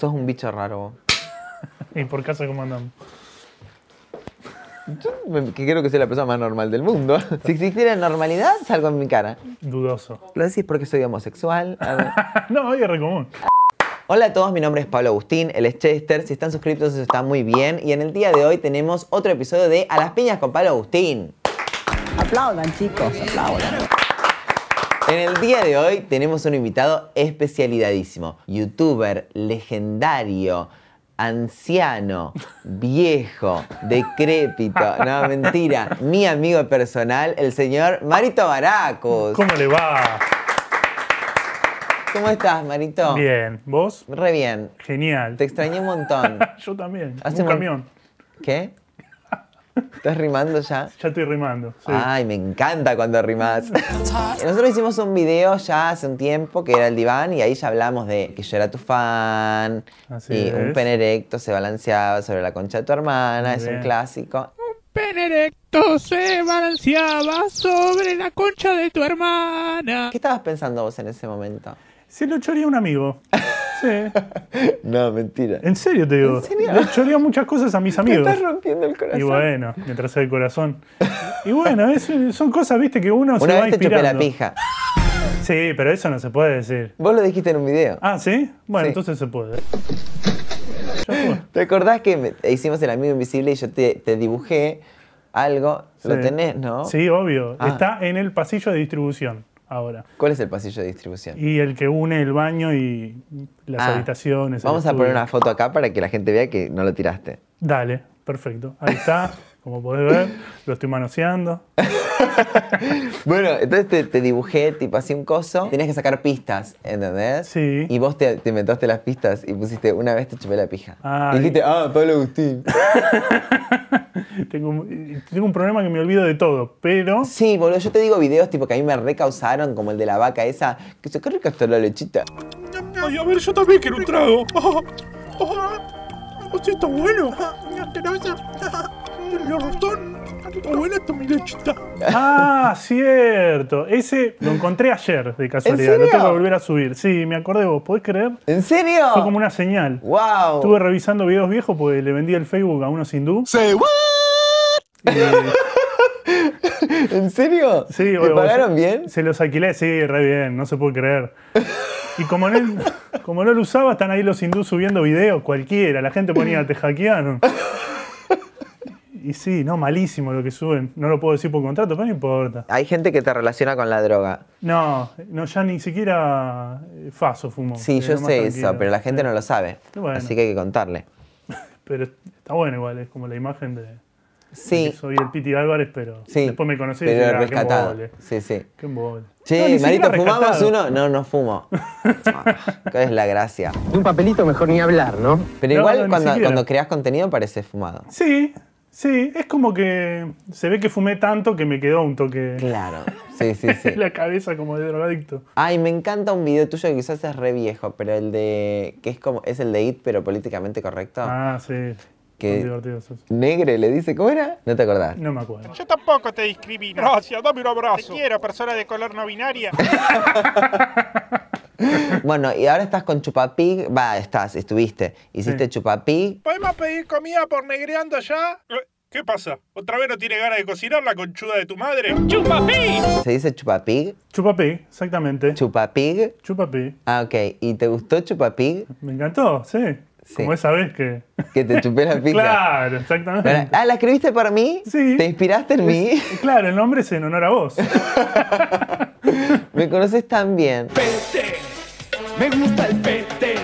Sos un bicho raro. ¿Y por casa cómo andamos? Yo que creo que soy la persona más normal del mundo. Si existiera normalidad, salgo en mi cara. Dudoso. Lo decís porque soy homosexual. no, hoy es re común. Hola a todos, mi nombre es Pablo Agustín, él es Chester. Si están suscritos, eso está muy bien. Y en el día de hoy tenemos otro episodio de A las Piñas con Pablo Agustín. Aplaudan, chicos, aplaudan. En el día de hoy tenemos un invitado especialidadísimo, youtuber legendario, anciano, viejo, decrépito, no, mentira, mi amigo personal, el señor Marito Baracos. ¿Cómo le va? ¿Cómo estás, Marito? Bien, ¿vos? Re bien. Genial. Te extrañé un montón. Yo también. Hace un camión. ¿Qué? ¿Estás rimando ya? Ya estoy rimando. Ay, me encanta cuando rimas. Nosotros hicimos un video ya hace un tiempo que era el diván y ahí ya hablamos de que yo era tu fan. y un pene se balanceaba sobre la concha de tu hermana, es un clásico. Un pene se balanceaba sobre la concha de tu hermana. ¿Qué estabas pensando vos en ese momento? Si lo choría un amigo. no, mentira. En serio te digo. yo serio? muchas cosas a mis amigos. Me estás rompiendo el corazón. Y bueno, me mientras el corazón. Y bueno, son cosas, viste, que uno se va te la pija. Sí, pero eso no se puede decir. Vos lo dijiste en un video. Ah, ¿sí? Bueno, entonces se puede. ¿Te acordás que hicimos el amigo invisible y yo te, dibujé algo? Lo tenés, ¿no? Sí, obvio. Ah. Está en el pasillo de distribución. ¿Cuál es el pasillo de distribución? Y el que une el baño y las ah, habitaciones. Vamos a poner una foto acá para que la gente vea que no lo tiraste. Dale, perfecto. Ahí está. Como podés ver, lo estoy manoseando. bueno, entonces te, dibujé, tipo así un coso. Tenías que sacar pistas, ¿entendés? Sí. Y vos te, te las pistas y pusiste una vez te chupé la pija. Ah, y dijiste, ah, Pablo Agustín. tengo, un, tengo un problema que me olvido de todo, pero... Sí, boludo, yo te digo videos tipo que a mí me recausaron, como el de la vaca esa, que se corre hasta la lechita. Ay, a ver, yo también quiero un trago. Ah, ah, está bueno. Ah, cierto. Ese lo encontré ayer, de casualidad. Lo tengo que volver a subir. Sí, me acordé vos. ¿Podés creer? ¿En serio? Fue como una señal. Wow. Estuve revisando videos viejos porque le vendí el Facebook a unos hindú. ¡Se ¿En serio? Sí, pagaron bien? Se los alquilé, sí, re bien, no se puede creer. Y como, como no lo usaba, están ahí los hindús subiendo videos, cualquiera. La gente ponía, te hackearon. Y sí, no, malísimo lo que suben. No lo puedo decir por contrato, pero no importa. Hay gente que te relaciona con la droga. No, no ya ni siquiera eh, Faso fumó. Sí, yo sé eso, pero la gente no lo sabe. Así que hay que contarle. Pero está bueno igual, es como la imagen de... Soy el Piti Álvarez, pero después me conocí y dije, ah, sí, sí. Qué mole. Sí, Marito, ¿fumamos uno? No, no fumo. Ah, qué es la gracia? un papelito mejor ni hablar, ¿no? Pero igual cuando, cuando creas contenido parece fumado. Sí, sí. Es como que se ve que fumé tanto que me quedó un toque... Claro, sí, sí, sí. la cabeza como de drogadicto. Ay, me encanta un video tuyo que quizás es re viejo, pero el de... que es como... es el de IT, pero políticamente correcto. Ah, sí que Negre le dice, ¿cómo era? No te acordás. No me acuerdo. Yo tampoco te discrimino. Gracias, dame un abrazo. Te quiero, persona de color no binaria. bueno, y ahora estás con Chupapig. Va, estás, estuviste. Hiciste chupapí. Chupapig. ¿Podemos pedir comida por negreando ya? Eh, ¿Qué pasa? ¿Otra vez no tiene ganas de cocinar la conchuda de tu madre? ¡Chupapig! ¿Se dice chupapig? Chupapig, exactamente. ¿Chupapig? Chupapig. Ah, ok. ¿Y te gustó chupapig? Me encantó, sí. Como esa vez que. Que te chupé la pica. claro, exactamente. Ah, ¿la escribiste para mí? Sí. ¿Te inspiraste en mí? Claro, el nombre es en honor a vos. Me conoces tan bien. Pete, me gusta el pete.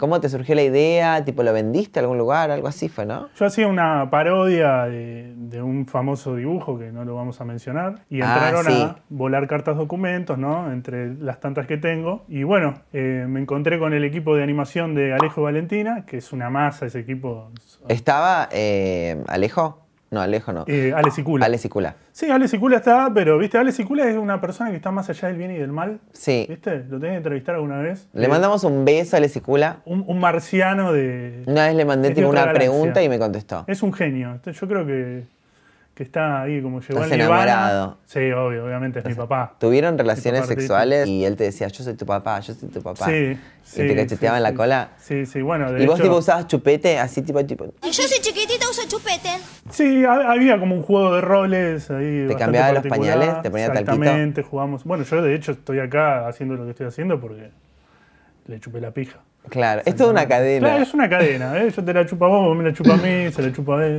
¿Cómo te surgió la idea? ¿Tipo lo vendiste a algún lugar? Algo así fue, ¿no? Yo hacía una parodia de, un famoso dibujo que no lo vamos a mencionar. Y ah, entraron a volar cartas documentos, ¿no? Entre las tantas que tengo. Y bueno, eh, me encontré con el equipo de animación de Alejo Valentina, que es una masa ese equipo. ¿Estaba eh, Alejo? No, Alejo no. Eh, Alex Sí, Alecicula está, pero, viste, Alecicula es una persona que está más allá del bien y del mal. Sí. ¿Viste? Lo tenés que entrevistar alguna vez. Le eh, mandamos un beso a Alecicula. Un, marciano de... Una vez le mandé una pregunta y me contestó. Es un genio. Yo creo que está ahí como llegó enamorado. Sí, obvio, obviamente es mi papá. ¿Tuvieron relaciones sexuales y él te decía, yo soy tu papá, yo soy tu papá? Sí. ¿Y te cacheteaban la cola? Sí, sí, bueno. ¿Y vos tipo usabas chupete? Así tipo, tipo. Y yo soy chiquitita, uso chupete. Sí, había como un juego de roles ahí. ¿Te cambiaba los pañales? ¿Te ponía talquito? Exactamente, jugamos. Bueno, yo de hecho estoy acá haciendo lo que estoy haciendo porque le chupé la pija. Claro, es una cadena. Claro, es una cadena. ¿eh? Yo te la chupo a vos, vos me la chupa a mí, se la chupa a él.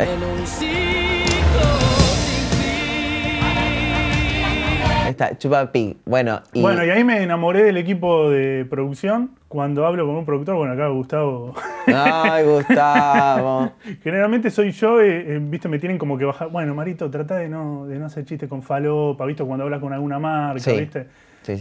Bueno y... bueno, y ahí me enamoré del equipo de producción. Cuando hablo con un productor, bueno, acá Gustavo. Ay, Gustavo. Generalmente soy yo, eh, eh me tienen como que bajar. Bueno, Marito, trata de no, de no hacer chistes con falopa, visto, cuando hablas con alguna marca, sí. viste.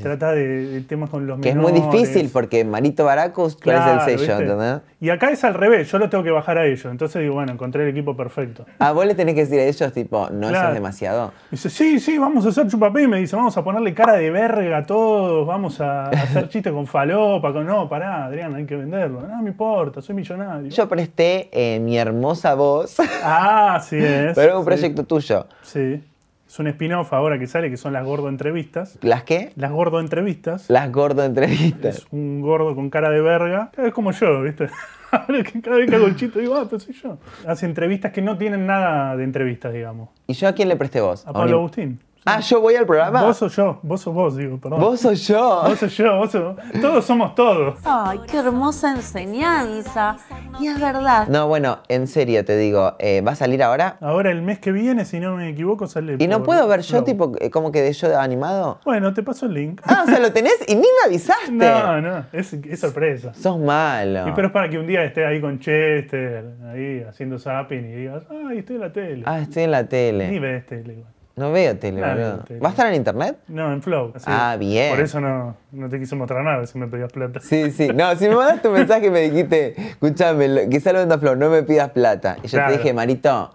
Trata de, temas con los que es muy difícil porque Marito Baracos es el sello? ¿entendés? Y acá es al revés, yo lo tengo que bajar a ellos. Entonces digo, bueno, encontré el equipo perfecto. Ah, vos le tenés que decir a ellos, tipo, no, es demasiado. dice, sí, sí, vamos a hacer chupapé. Y me dice, vamos a ponerle cara de verga a todos, vamos a hacer chistes con falopa. Con... No, pará, Adrián, hay que venderlo. No, me importa, soy millonario. Yo presté eh, mi hermosa voz. Ah, sí es. Pero es un proyecto tuyo. Sí. Es un spin-off ahora que sale, que son las gordo entrevistas. ¿Las qué? Las gordo entrevistas. Las gordo entrevistas. Es un gordo con cara de verga. Es como yo, ¿viste? cada vez que el chito digo, ah, soy yo. Hace entrevistas que no tienen nada de entrevistas, digamos. ¿Y yo a quién le presté voz? A Pablo Agustín. Ah, yo voy al programa. Vos o yo, vos o vos, digo, perdón. Vos o yo. Vos o yo, vos o Todos somos todos. Ay, qué hermosa enseñanza. Y es verdad. No, bueno, en serio te digo, eh, ¿va a salir ahora? Ahora el mes que viene, si no me equivoco, sale. ¿Y no puedo ver yo, tipo, eh, como que de yo animado? Bueno, te paso el link. Ah, o sea, lo tenés y ni me avisaste. No, no, es, sorpresa. Sos malo. Y pero es para que un día esté ahí con Chester, ahí haciendo zapping y digas, ay, estoy en la tele. Ah, estoy en la tele. Ni ves tele, igual. No veo tele, boludo. ¿Va a estar en internet? No, en Flow. Ah, bien. Por eso no, no te quise mostrar nada, si me pedías plata. Sí, sí. No, si me mandaste tu mensaje y me dijiste, escúchame, que quizá lo Flow, no me pidas plata. Y yo te dije, Marito,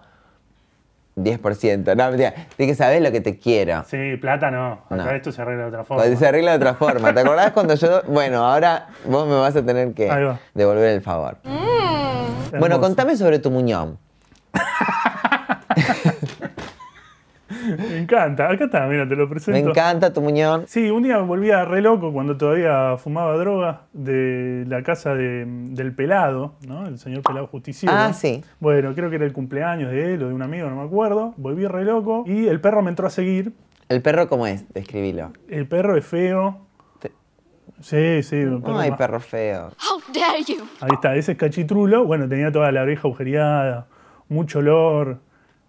10%. No, mentira. Te dije, saber lo que te quiero? Sí, plata no. Acá esto se arregla de otra forma. se arregla de otra forma. ¿Te acordás cuando yo.? Bueno, ahora vos me vas a tener que devolver el favor. Mm. Bueno, contame sobre tu muñón. Me encanta, acá está, mira, te lo presento. Me encanta tu muñón. Sí, un día me volvía re loco cuando todavía fumaba droga de la casa del pelado, ¿no? El señor pelado justiciero. Ah, sí. Bueno, creo que era el cumpleaños de él o de un amigo, no me acuerdo. Volví re loco y el perro me entró a seguir. ¿El perro cómo es? Describilo. El perro es feo, Sí, sí. No perro hay perro feo. How dare Ahí está, ese es cachitrulo. Bueno, tenía toda la oreja agujereada, mucho olor.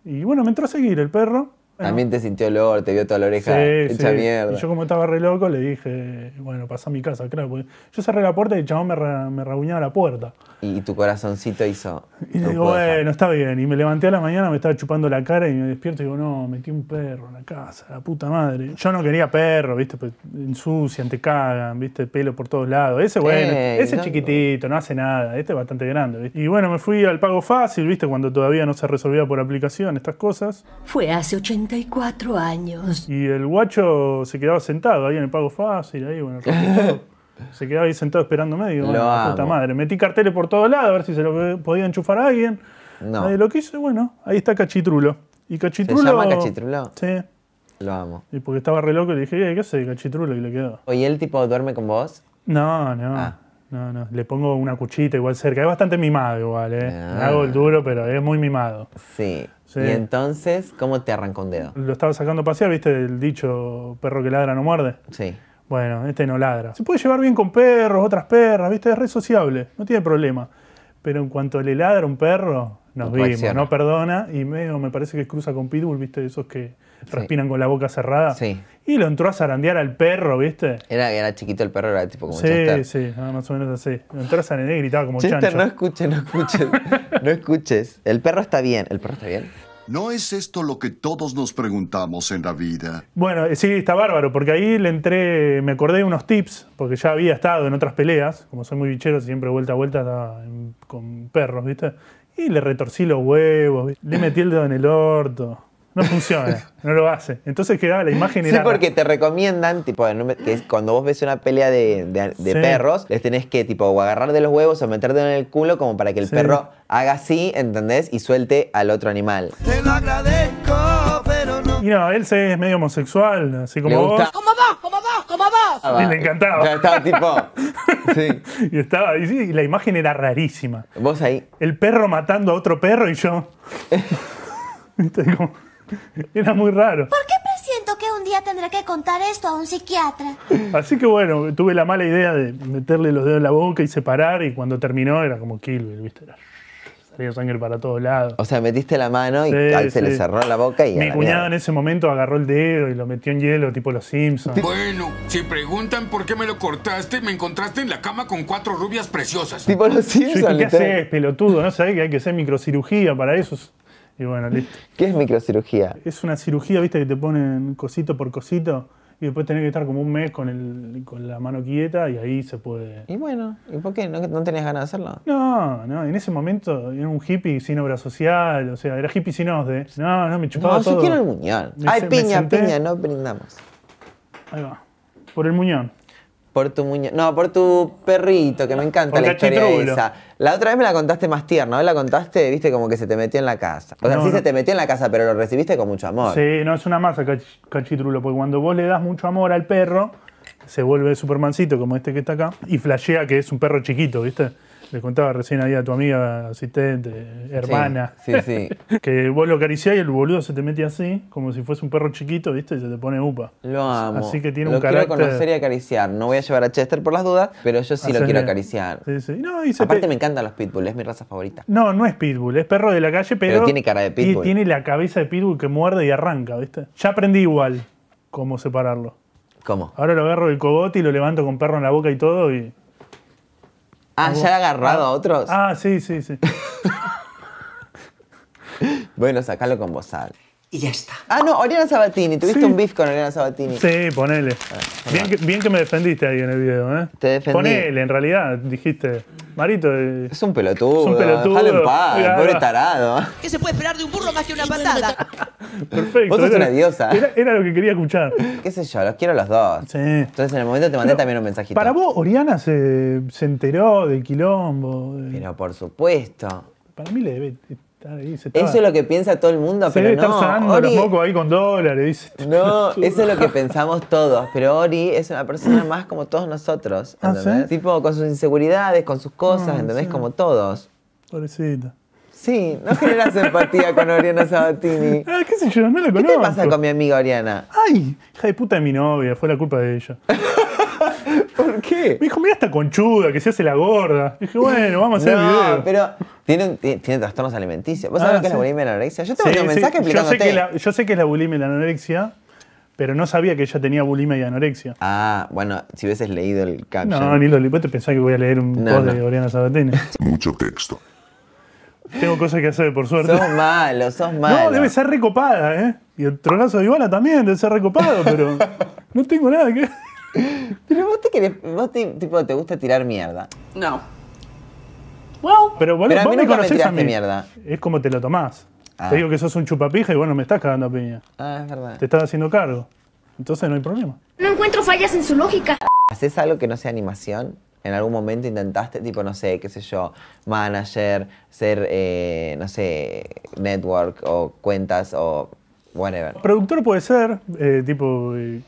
Y bueno, me entró a seguir el perro. También te sintió el olor, te vio toda la oreja sí, mierda. Y yo, como estaba re loco, le dije, bueno, pasa a mi casa, creo, Porque yo cerré la puerta y el chabón me, re, me la puerta. Y tu corazoncito hizo. Y digo, bueno, está bien. Y me levanté a la mañana, me estaba chupando la cara y me despierto y digo, no, metí un perro en la casa, la puta madre. Yo no quería perro, ¿viste? Pues ensucian, te cagan, ¿viste? Pelo por todos lados. Ese, bueno, ese chiquitito, no hace nada. Este es bastante grande, Y bueno, me fui al pago fácil, ¿viste? Cuando todavía no se resolvía por aplicación estas cosas. Fue hace 84 años. Y el guacho se quedaba sentado ahí en el pago fácil, ahí, bueno, Se quedaba ahí sentado esperando medio bueno, puta madre. Metí carteles por todos lados a ver si se lo podía enchufar a alguien. No. Nadie lo quiso. Bueno, ahí está Cachitrulo. Y Cachitrulo. ¿Se llama Cachitrulo? Sí. Lo amo. Y porque estaba re loco le dije, eh, ¿qué hace Cachitrulo? Y le quedó. Oye, él tipo duerme con vos? No, no. Ah. No, no. Le pongo una cuchita igual cerca. Es bastante mimado igual, ¿eh? Ah. Hago el duro, pero es muy mimado. Sí. ¿Y entonces cómo te arrancó un dedo? Lo estaba sacando a pasear, ¿viste? El dicho perro que ladra no muerde. Sí. Bueno, este no ladra. Se puede llevar bien con perros, otras perras, ¿viste? Es re sociable, no tiene problema. Pero en cuanto le ladra un perro, nos vimos, no perdona. Y medio me parece que cruza con Pitbull, ¿viste? Esos que respiran con la boca cerrada. Sí. Y lo entró a zarandear al perro, ¿viste? Era, era chiquito el perro, era tipo como Sí, sí, más o menos así. Lo entró a zarandear y gritaba como chancho. no escuches, no escuches. no escuches. El perro está bien, el perro está bien. ¿No es esto lo que todos nos preguntamos en la vida? Bueno, eh, sí, está bárbaro, porque ahí le entré, me acordé de unos tips, porque ya había estado en otras peleas, como soy muy bichero, siempre vuelta a vuelta con perros, ¿viste? Y le retorcí los huevos, le metí el dedo en el orto no funciona, no lo hace. Entonces quedaba la imagen Sí, porque te recomiendan, tipo, cuando vos ves una pelea de, perros, les tenés que, tipo, agarrar de los huevos o meterte en el culo como para que el perro haga así, ¿entendés? Y suelte al otro animal. Te lo agradezco, pero no. Y no, él se es medio homosexual, así como vos. Como vos, como vos, como vos. Ah, y le encantaba. estaba tipo. sí. Y estaba, y, la imagen era rarísima. Vos ahí. El perro matando a otro perro y yo. Como, Era muy raro. ¿Por qué presiento que un día tendré que contar esto a un psiquiatra? Así que bueno, tuve la mala idea de meterle los dedos en la boca y separar, y cuando terminó era como Kill ¿viste? salía sangre para todos lados. O sea, metiste la mano y sí, se le cerró la boca y. Mi cuñado en ese momento agarró el dedo y lo metió en hielo, tipo los Simpsons. Bueno, si preguntan por qué me lo cortaste, me encontraste en la cama con cuatro rubias preciosas. Tipo los Simpsons. ¿Qué haces, pelotudo? No sabes que hay que hacer microcirugía para eso. ¿Qué es microcirugía? Es una cirugía, viste, que te ponen cosito por cosito y después tenés que estar como un mes con, el, con la mano quieta y ahí se puede. Y bueno, ¿y por qué? ¿No, no tenés ganas de hacerlo? No, no, en ese momento era un hippie sin obra social, o sea, era hippie sin de. No, no, me chupaba no, todo. si quiero el muñón. Ay, piña, piña, no brindamos. Ahí va. Por el muñón. Por tu muñe... No, por tu perrito, que me ah, encanta la historia La otra vez me la contaste más tierna, hoy la contaste, viste, como que se te metió en la casa. O sea, sí se te metió en la casa, pero lo recibiste con mucho amor. Sí, no, es una masa cachitrulo, porque cuando vos le das mucho amor al perro, se vuelve Supermancito, como este que está acá, y flashea que es un perro chiquito, ¿viste? Le contaba recién ahí a tu amiga, asistente, hermana. Sí, sí. que vos lo acariciás y el boludo se te mete así, como si fuese un perro chiquito, ¿viste? Y se te pone upa. Lo amo. Así que tiene un carácter. Lo quiero conocer y acariciar. No voy a llevar a Chester por las dudas, pero yo sí lo quiero acariciar. Sí, sí. Aparte, me encantan los pitbull, es mi raza favorita. No, no es pitbull, es perro de la calle, pero. Pero tiene cara de pitbull. Y tiene la cabeza de pitbull que muerde y arranca, ¿viste? Ya aprendí igual cómo separarlo. ¿Cómo? Ahora lo agarro del cogote y lo levanto con perro en la boca y todo y Ah, ya ha agarrado a ah, otros. Ah, sí, sí, sí. bueno, sacalo con bozal. Y ya está. Ah, no, Oriana Sabatini. Tuviste un beef con Oriana Sabatini. Sí, ponele. Bien que, bien que me defendiste ahí en el video, ¿eh? Te defendí. Ponele, en realidad, dijiste. Marito, eh, Es un pelotudo. Es un pelotudo. Dale un paz, pobre tarado. ¿Qué se puede esperar de un burro más que una patada? Perfecto. Vos sos una diosa. Era, lo que quería escuchar. ¿Qué sé yo? Los quiero los dos. Sí. Entonces en el momento te mandé también un mensajito. Para vos, Oriana se, enteró del quilombo. Pero por supuesto. Para mí le debe estar ahí eso es lo que piensa todo el mundo, pero debe no. estar los ahí con dólares, No, eso es lo que pensamos todos, pero Ori es una persona más como todos nosotros, ah, ¿entendés? Tipo, con sus inseguridades, con sus cosas, ah, ¿entendés? Como todos. Pobrecita. Sí, no generas empatía con Oriana Sabatini. Ah, qué sé yo, no la conozco. ¿Qué pasa con mi amiga Oriana? Ay, hija de puta de mi novia, fue la culpa de ella. ¿Por qué? Me dijo, mira esta conchuda que se hace la gorda. dije, bueno, vamos a hacer no, pero tiene, trastornos alimenticios. ¿Vos sabés ah, qué es la bulimia y la anorexia? Yo tengo un mensaje Yo sé, que yo sé que es la bulimia y la anorexia, pero no sabía que ella tenía bulimia y anorexia. Ah, bueno, si hubieses leído el caption. No, ni lo leí. te pensás que voy a leer un poco de Oriana Sabatini. Mucho texto. Tengo cosas que hacer, por suerte. Sos malo, sos malo. No, debe ser recopada, ¿eh? Y el trolazo de Iguala también debe ser recopado, pero no tengo nada que... Pero vos te querés, vos te, tipo, te gusta tirar mierda. No. Wow. pero vos mí me conocés mierda. Es como te lo tomás. Te ah. digo que sos un chupapija y bueno, me estás cagando a piña. Ah, es verdad. Te estás haciendo cargo. Entonces no hay problema. No encuentro fallas en su lógica. ¿Haces algo que no sea animación? En algún momento intentaste, tipo, no sé, qué sé yo, manager, ser, eh, no sé, network o cuentas o whatever. Productor puede ser, eh, tipo, eh,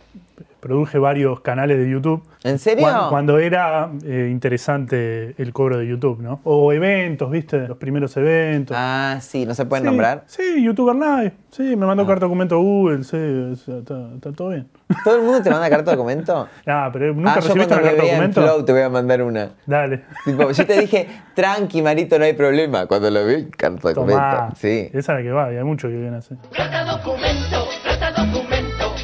produje varios canales de YouTube. ¿En serio? Cuando, cuando era eh, interesante el cobro de YouTube, ¿no? O eventos, ¿viste? Los primeros eventos. Ah, sí, no se pueden nombrar. Sí, YouTuber Live. Sí, me mandó ah. carta documento Google, sí, está, todo bien. ¿Todo el mundo te manda carta documento? Ah, pero nunca ah, recibiste carta documento. Flow te voy a mandar una. Dale. Tipo, yo te dije, tranqui, marito, no hay problema. Cuando lo vi, carta documento. Sí. Esa es la que va, y hay mucho que viene así. Carta documento, carta documento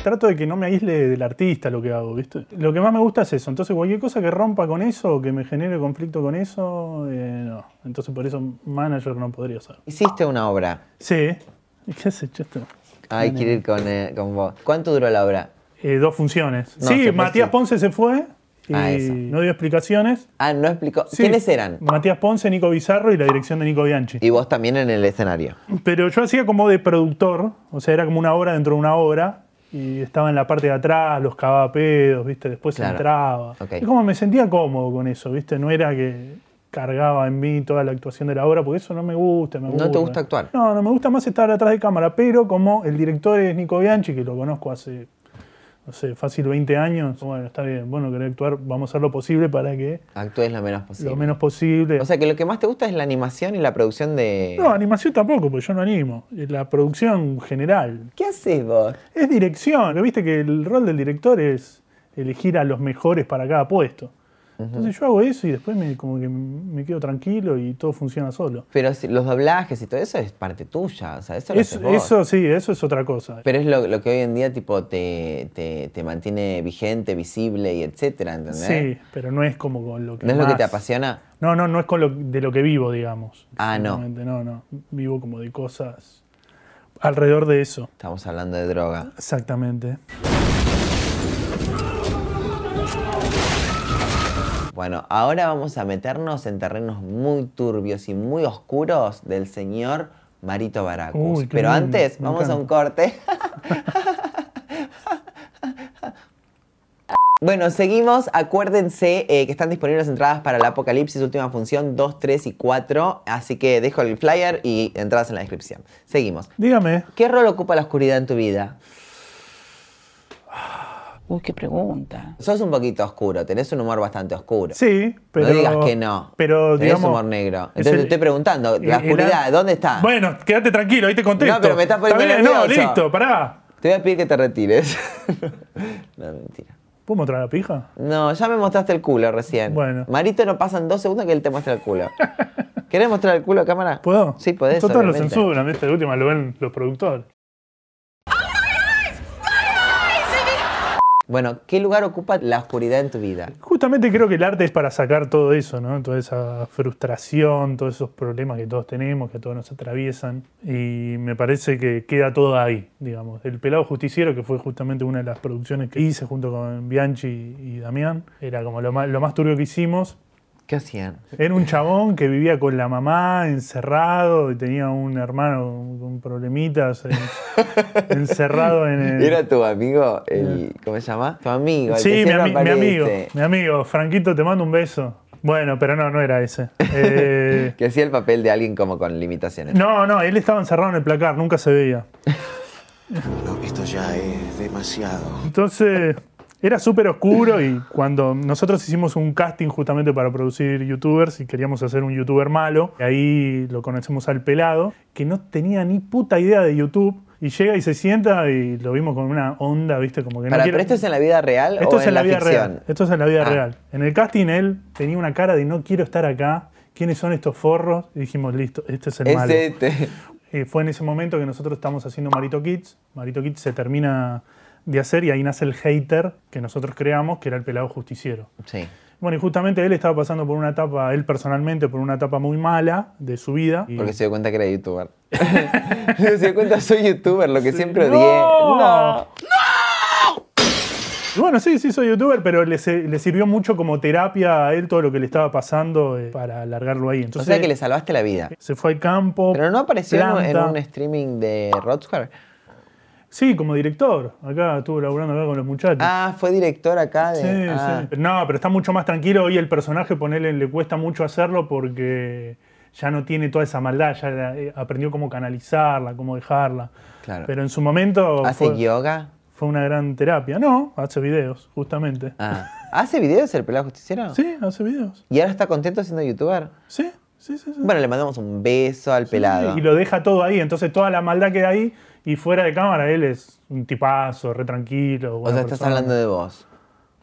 trato de que no me aísle del artista lo que hago, ¿viste? Lo que más me gusta es eso. Entonces, cualquier cosa que rompa con eso, o que me genere conflicto con eso, eh, no. Entonces, por eso, manager no podría ser. ¿Hiciste una obra? Sí. ¿Qué has hecho esto? Ay, quiero ir eh, con, vos. ¿Cuánto duró la obra? Eh, dos funciones. sí, Matías Ponce se fue. Y ah, no dio explicaciones. Ah, no explicó. ¿Quiénes eran? Matías Ponce, Nico Bizarro y la dirección de Nico Bianchi. Y vos también en el escenario. Pero yo hacía como de productor, o sea, era como una obra dentro de una obra y estaba en la parte de atrás, los cavaba pedos, ¿viste? Después entraba. Y como me sentía cómodo con eso, ¿viste? No era que cargaba en mí toda la actuación de la obra, porque eso no me gusta. ¿No te gusta actuar? No, no me gusta más estar atrás de cámara, pero como el director es Nico Bianchi, que lo conozco hace no sé, fácil 20 años, bueno, está bien, bueno, querer actuar, vamos a hacer lo posible para que... Actúes lo menos posible. Lo menos posible. O sea, que lo que más te gusta es la animación y la producción de... No, animación tampoco, porque yo no animo. La producción general. ¿Qué haces vos? Es dirección. Viste que el rol del director es elegir a los mejores para cada puesto. Entonces yo hago eso y después me, como que me quedo tranquilo y todo funciona solo. Pero los doblajes y todo eso es parte tuya, o sea, eso lo Eso sí, eso es otra cosa. Pero es lo, que hoy en día tipo te, te, mantiene vigente, visible y etcétera, ¿entendés? Sí, pero no es como con lo que ¿No es lo que te apasiona? No, no, no es con lo, de lo que vivo, digamos. Ah, no. No, no, vivo como de cosas alrededor de eso. Estamos hablando de droga. Exactamente. Bueno, ahora vamos a meternos en terrenos muy turbios y muy oscuros del señor Marito Baracus. Pero antes, vamos a un corte. Bueno, seguimos. Acuérdense eh, que están disponibles entradas para El Apocalipsis, última función 2, 3 y 4. Así que dejo el flyer y entradas en la descripción. Seguimos. Dígame. ¿Qué rol ocupa la oscuridad en tu vida? Ah, Uy, qué pregunta. Sos un poquito oscuro, tenés un humor bastante oscuro. Sí, pero. No digas que no. Pero, tenés humor negro. Entonces te estoy preguntando, la oscuridad, ¿dónde está? Bueno, quédate tranquilo, ahí te contesto. No, pero me estás poniendo. Está no, listo, pará. Te voy a pedir que te retires. no, mentira. ¿Puedo mostrar la pija? No, ya me mostraste el culo recién. Bueno. Marito no pasan dos segundos que él te muestre el culo. ¿Querés mostrar el culo a cámara? ¿Puedo? Sí, podés. Total, lo censuran, ¿viste? De última lo ven los productores. Bueno, ¿qué lugar ocupa la oscuridad en tu vida? Justamente creo que el arte es para sacar todo eso, ¿no? Toda esa frustración, todos esos problemas que todos tenemos, que a todos nos atraviesan. Y me parece que queda todo ahí, digamos. El Pelado Justiciero, que fue justamente una de las producciones que hice junto con Bianchi y Damián, era como lo más, lo más turbio que hicimos. ¿Qué hacían? Era un chabón que vivía con la mamá encerrado y tenía un hermano con problemitas encerrado en el... ¿Era tu amigo? El, eh. ¿Cómo se llama? Tu amigo. El sí, mi, mi, amigo. Mi amigo. Franquito, te mando un beso. Bueno, pero no, no era ese. Eh, que hacía el papel de alguien como con limitaciones. No, no, él estaba encerrado en el placar, nunca se veía. Lo visto ya es demasiado. Entonces... Era súper oscuro y cuando nosotros hicimos un casting justamente para producir youtubers y queríamos hacer un youtuber malo, ahí lo conocemos al pelado, que no tenía ni puta idea de YouTube. Y llega y se sienta y lo vimos con una onda, ¿viste? Como que no ¿Pero esto es en la vida real esto es en la, vida real. Ah. Esto es en la vida real. En el casting él tenía una cara de no quiero estar acá, ¿quiénes son estos forros? Y dijimos, listo, este es el malo. Este. fue en ese momento que nosotros estamos haciendo Marito Kids. Marito Kids se termina de hacer y ahí nace el hater que nosotros creamos, que era el pelado justiciero. Sí. Bueno, y justamente él estaba pasando por una etapa, él personalmente, por una etapa muy mala de su vida. Porque se dio cuenta que era youtuber. se dio cuenta, soy youtuber, lo que siempre odié. ¡No! ¡No! Bueno, sí, sí, soy youtuber, pero le, sirvió mucho como terapia a él todo lo que le estaba pasando eh, para alargarlo ahí. Entonces, o sea que le salvaste la vida. Se fue al campo. Pero no apareció en un streaming de Rodsquare. Sí, como director. Acá estuvo laburando acá con los muchachos. Ah, fue director acá de. Sí, ah. sí. No, pero está mucho más tranquilo. Hoy el personaje, ponerle, le cuesta mucho hacerlo porque ya no tiene toda esa maldad, ya eh, aprendió cómo canalizarla, cómo dejarla. Claro. Pero en su momento. ¿Hace yoga? Fue una gran terapia. No, hace videos, justamente. Ah. ¿Hace videos el pelado justiciero? Sí, hace videos. ¿Y ahora está contento siendo youtuber? sí, sí. sí. Bueno, le mandamos un beso al pelado. Y lo deja todo ahí, entonces toda la maldad queda ahí y fuera de cámara, él es un tipazo, re tranquilo. O sea, estás hablando de vos.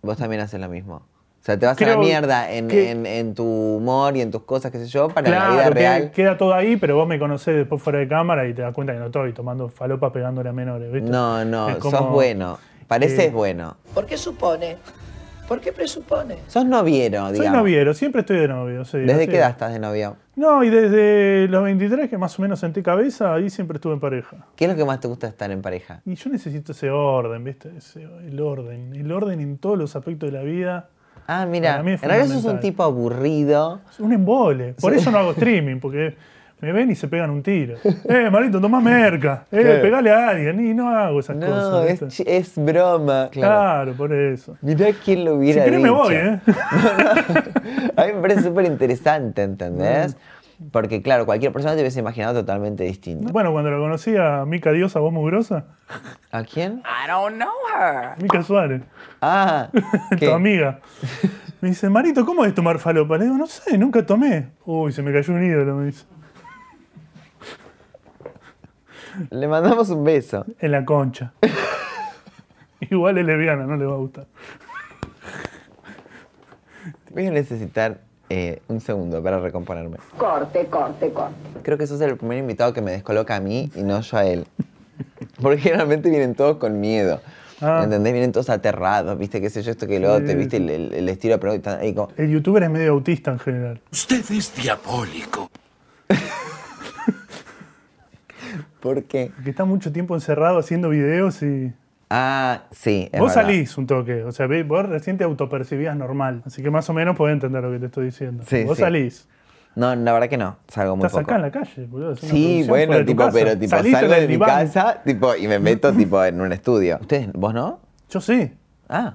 Vos también haces lo mismo. O sea, te vas a la mierda en, tu humor y en tus cosas, qué sé yo, para la vida real. Queda todo ahí, pero vos me conocés después fuera de cámara y te das cuenta que no estoy tomando falopa pegándole a menores, No, no, sos bueno. Pareces bueno. ¿Por qué supone ¿Por qué presupone? Sos noviero, digamos. Soy noviero, siempre estoy de novio. Sí, ¿Desde qué edad estás de novio? No, y desde los 23 que más o menos senté cabeza, ahí siempre estuve en pareja. ¿Qué es lo que más te gusta estar en pareja? Y yo necesito ese orden, ¿viste? el orden. El orden en todos los aspectos de la vida. Ah, mira, en realidad sos un tipo aburrido. Es un embole. Por eso no hago streaming, porque me ven y se pegan un tiro. eh, Marito, toma merca. Eh, pegale a alguien. Y no hago esas cosas. No, es, broma. Claro. por eso. Mirá quién lo hubiera Si querés me voy, ¿eh? a mí me parece súper interesante, ¿entendés? Porque, claro, cualquier persona te hubiese imaginado totalmente distinto. Bueno, cuando la conocí a Mica Diosa, vos mugrosa. ¿A quién? I don't know her. Mica Suárez. Ah. tu amiga. Me dice, Marito, ¿cómo es tomar falopa? Le digo, no sé, nunca tomé. Uy, se me cayó un ídolo, me dice. Le mandamos un beso. En la concha. Igual es lesbiana, no le va a gustar. Voy a necesitar eh, un segundo para recomponerme. Corte, corte, corte. Creo que eso es el primer invitado que me descoloca a mí y no yo a él. Porque generalmente vienen todos con miedo. Ah. ¿Entendés? Vienen todos aterrados, ¿viste? ¿Qué sé yo? Esto que lo otro, viste el, estilo, pero El youtuber es medio autista en general. Usted es diabólico. ¿Por qué? Porque está mucho tiempo encerrado haciendo videos y... Ah, sí. vos salís un toque, o sea, vos recién te autopercibías normal, así que más o menos podés entender lo que te estoy diciendo. Sí, vos salís. No, la verdad que no, salgo muy Estás acá en la calle, boludo. Sí, bueno, tipo, pero tipo, salgo de mi casa tipo, y me meto tipo en un estudio. ¿Ustedes, vos no? Yo sí. Ah.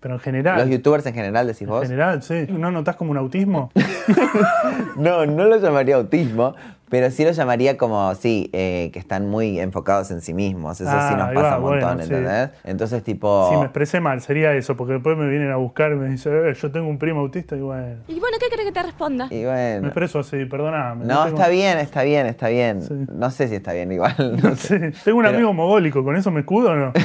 Pero en general. Los youtubers en general, decís vos. En general, sí. ¿No notas como un autismo? no, no lo llamaría autismo, pero sí lo llamaría como, sí, eh, que están muy enfocados en sí mismos. Eso sí nos ah, pasa un montón, ¿entendés? Entonces, tipo. Si me expresé mal, sería eso, porque después me vienen a buscar y me dicen, eh, yo tengo un primo autista y bueno. Y bueno, ¿qué crees que te responda? Y bueno. Me expreso así, perdoname. No, está bien, está bien, está bien. No sé si está bien igual. No sé. Tengo un amigo mogólico, ¿con eso me escudo o no?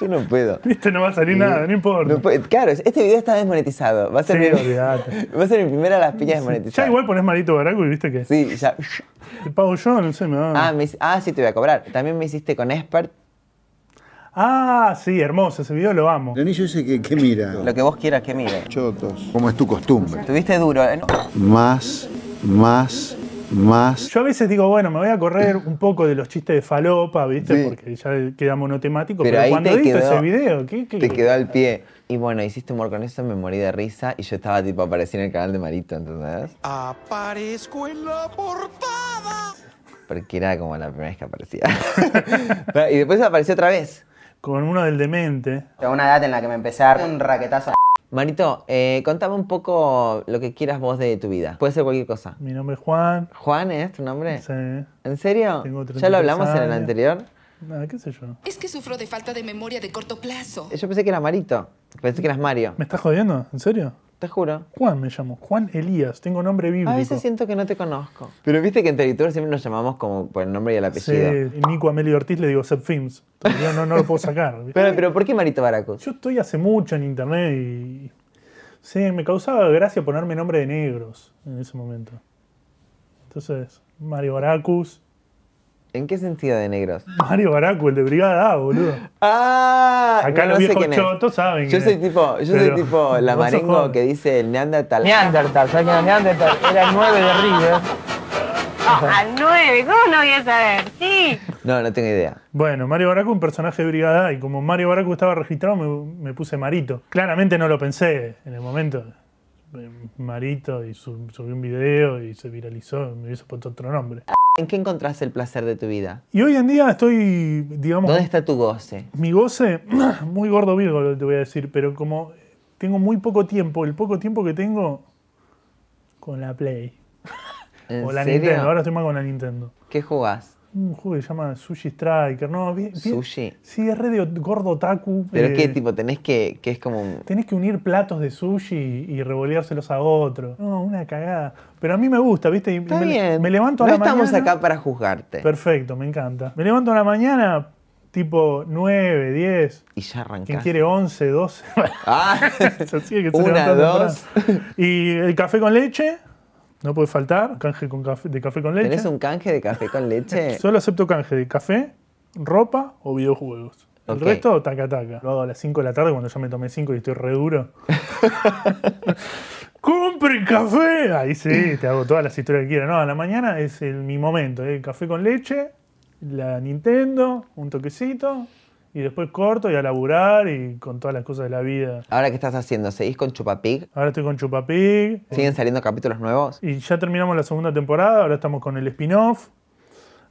yo no puedo. Viste, no va a salir nada, no importa. claro, este video está desmonetizado. Va a ser, mi, va a ser mi primera las piñas desmonetizadas. Ya igual pones malito baraco y viste que. Sí, ya. Te pago yo, no sé, me va. Ah, me, ah, sí, te voy a cobrar. También me hiciste con Expert. Ah, sí, hermoso, ese video lo amo. El dice que, mira. Lo que vos quieras que mire. Chotos. Como es tu costumbre. estuviste duro. ¿eh? Más, más, yo a veces digo, bueno, me voy a correr un poco de los chistes de falopa, ¿viste? Porque ya queda monotemático, pero, cuando viste ese video, ¿qué, te quedó al pie. Y bueno, hiciste humor con eso, me morí de risa y yo estaba tipo, aparecí en el canal de Marito, ¿entendés? Aparezco en la portada. Porque era como la primera vez que aparecía. y después apareció otra vez. Con uno del demente. A una edad en la que me empecé a dar un raquetazo Marito, eh, contame un poco lo que quieras vos de tu vida. Puede ser cualquier cosa. Mi nombre es Juan. ¿Juan es tu nombre? Sí. ¿En serio? ¿Ya lo hablamos en el anterior? Nada, ah, qué sé yo. Es que sufro de falta de memoria de corto plazo. Yo pensé que era Marito. Pensé que eras Mario. ¿Me estás jodiendo? ¿En serio? Te juro. Juan me llamo, Juan Elías, tengo nombre bíblico. A veces siento que no te conozco. Pero viste que en Territorio siempre nos llamamos como por el nombre y el apellido. Sí, y Nico Amelio Ortiz le digo Seb Films. Todavía no, lo puedo sacar. pero, pero ¿por qué Marito Baracus? Yo estoy hace mucho en internet y. Sí, me causaba gracia ponerme nombre de negros en ese momento. Entonces, Mario Baracus, ¿En qué sentido de negros? Mario Baracu, el de Brigada A, boludo. Ah, acá los viejos chotos saben. Yo soy tipo, yo soy tipo la marengo que dice el Neandertal. Neandertal, ¿sabes que era Neandertal? Era el 9 de River. al ah, 9, ah, ¿cómo no voy a saber? Sí. No, no tengo idea. Bueno, Mario Baracu, un personaje de Brigada y como Mario Baracu estaba registrado, me, me puse Marito. Claramente no lo pensé en el momento. Eh, Marito y subí un video y se viralizó, me hubiese puesto otro nombre. ¿En qué encontrás el placer de tu vida? Y hoy en día estoy, digamos... ¿Dónde está tu goce? Mi goce, muy gordo Virgo te voy a decir, pero como tengo muy poco tiempo, el poco tiempo que tengo con la Play. o la Nintendo, ahora estoy más con la Nintendo. ¿Qué jugás? un juego que se llama Sushi Striker, ¿no? ¿Sushi? Sí, es re de gordo taku. ¿Pero eh, qué tipo? ¿Tenés que, que es como Tenés que unir platos de sushi y revoleárselos a otro. No, una cagada. Pero a mí me gusta, ¿viste? Está me, bien. me levanto a la mañana. estamos acá para juzgarte. Perfecto, me encanta. Me levanto a la mañana, tipo 9, 10. Y ya arrancás. quién quiere 11, 12. Ah, una, dos. Y el café con leche no puede faltar canje con de café con leche. ¿Tenés un canje de café con leche? Solo acepto canje de café, ropa o videojuegos. El resto, taca taca. Lo hago a las 5 de la tarde cuando ya me tomé 5 y estoy re duro. ¡Compre café! Ahí sí, te hago todas las historias que quieras. No, a la mañana es el, mi momento. ¿eh? Café con leche, la Nintendo, un toquecito, y después corto y a laburar y con todas las cosas de la vida. Ahora, ¿qué estás haciendo? ¿Seguís con Chupapig? Ahora estoy con Chupapig. ¿Siguen saliendo capítulos nuevos? Y ya terminamos la segunda temporada, ahora estamos con el spin-off.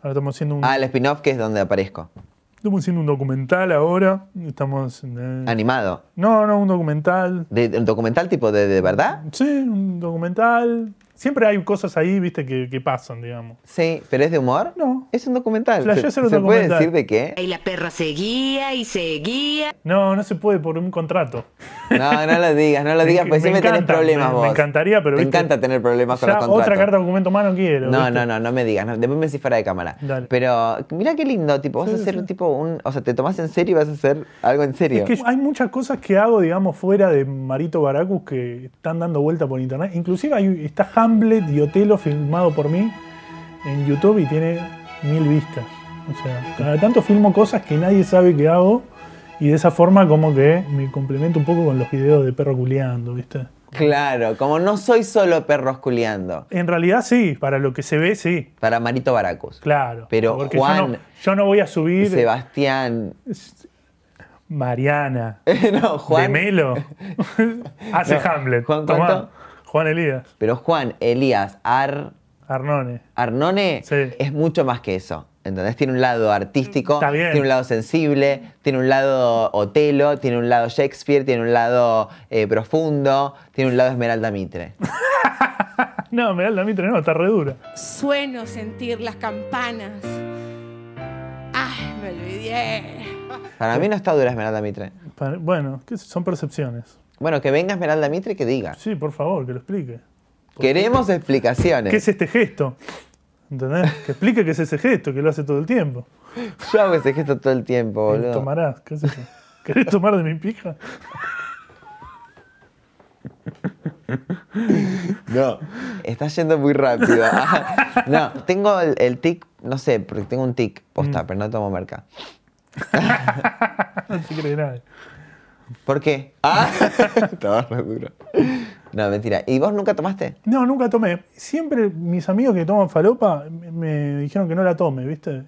Ahora estamos haciendo un. Ah, el spin-off que es donde aparezco. Estamos haciendo un documental ahora. Estamos. ¿Animado? No, no, un documental. ¿Un documental tipo de, de verdad? Sí, un documental Siempre hay cosas ahí, viste, que, pasan, digamos. Sí, pero ¿es de humor? No. Es un documental. ¿Se, puede decir de qué? Y la perra seguía y seguía. No, no se puede por un contrato. No, no lo digas, no lo digas, porque siempre me tenés problemas vos. Me encantaría, pero. Me encanta tener problemas con los contratos. Otra carta de documento más no quiero. No, no, no, no me digas. No, después me fuera de cámara. Dale. Pero mira qué lindo, tipo, vas a hacer un tipo un. O sea, te tomás en serio y vas a hacer algo en serio. Es que hay muchas cosas que hago, digamos, fuera de Marito Baracus que están dando vuelta por internet. Inclusive hay, está Hamlet y Otelo filmado por mí en YouTube y tiene mil vistas. O sea, cada tanto filmo cosas que nadie sabe que hago y de esa forma como que me complemento un poco con los videos de perro culeando, ¿viste? Claro, como no soy solo perros culeando. En realidad sí, para lo que se ve sí. Para Marito Baracus. Claro. Pero Juan, yo no, voy a subir. Eh, Sebastián. Mariana. no, Juan. De Melo. Hace Hamlet. ¿cuánto? Juan Elías. Pero Juan Elías Ar... Arnone. Arnone es mucho más que eso. Entonces, Tiene un lado artístico, tiene un lado sensible, tiene un lado Otelo, tiene un lado Shakespeare, tiene un lado eh, profundo, tiene un lado Esmeralda Mitre. no, Esmeralda Mitre no, está re dura. Sueno sentir las campanas. ¡Ay, me olvidé! Para mí no está dura Esmeralda Mitre. bueno, son percepciones. Bueno, que venga Esmeralda Mitre y que diga. Sí, por favor, que lo explique. Queremos explicaciones. ¿Qué es este gesto? ¿Entendés? Que explique qué es ese gesto, que lo hace todo el tiempo. Yo hago ese gesto todo el tiempo, boludo. Tomarás, ¿qué es ¿Querés tomar de mi pija? No, está yendo muy rápido. Ah, no, tengo el, tic, no sé, porque tengo un tic posta, mm. pero no tomo merca. no se cree nadie. ¿Por qué? Ah, estaba re duro. No, mentira. ¿Y vos nunca tomaste? No, nunca tomé. Siempre mis amigos que toman falopa me, dijeron que no la tome, ¿viste?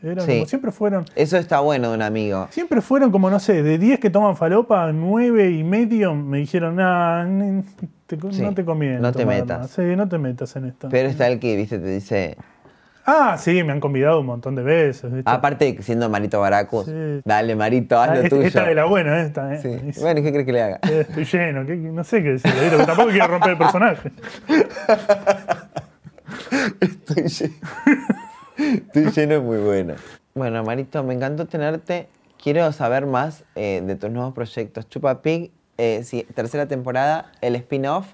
siempre fueron. Eso está bueno de un amigo. Siempre fueron como, no sé, de 10 que toman falopa, 9 y medio me dijeron, no te conviene. No te metas. Sí, no te metas en esto. Pero está el que, ¿viste? Te dice, Ah, sí, me han convidado un montón de veces. ¿viste? Aparte, siendo Marito Baracus, dale Marito, hazlo ah, lo tuyo. Esta de la buena, esta, ¿eh? Sí. Bueno, ¿qué crees que le haga? Eh, estoy lleno, no sé qué decir, tampoco quiero romper el personaje. Estoy lleno. Estoy lleno, es muy bueno. Bueno, Marito, me encantó tenerte. Quiero saber más eh, de tus nuevos proyectos. Chupa Pig, eh, tercera temporada, el spin-off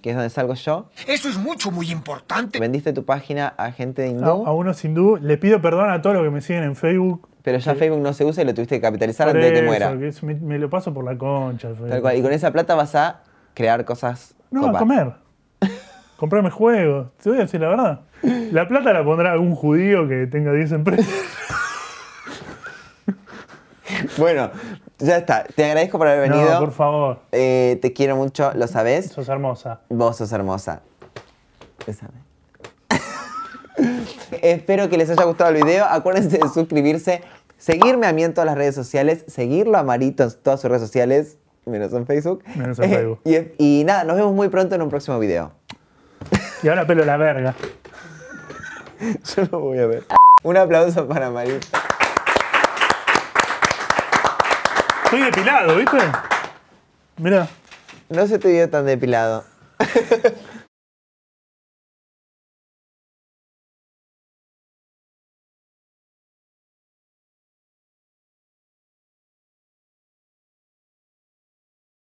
que es donde salgo yo. Eso es mucho, muy importante. Vendiste tu página a gente de hindú. No, a unos hindú. Le pido perdón a todos los que me siguen en Facebook. Pero ya Facebook no se usa y lo tuviste que capitalizar antes de que muera. me, lo paso por la concha. Y con esa plata vas a crear cosas. No, a comer. Comprarme juegos. Te voy a decir la verdad. La plata la pondrá algún judío que tenga 10 empresas. bueno, ya está, te agradezco por haber venido. No, por favor. Eh, te quiero mucho, lo sabes. Sos hermosa. Vos sos hermosa. Espero que les haya gustado el video. Acuérdense de suscribirse, seguirme a mí en todas las redes sociales, seguirlo a Marito en todas sus redes sociales, menos en Facebook. Menos en Facebook. y, nada, nos vemos muy pronto en un próximo video. Y ahora pelo la verga. Yo lo voy a ver. Un aplauso para Marito. Estoy depilado, ¿viste? Mira. No se te vio tan depilado.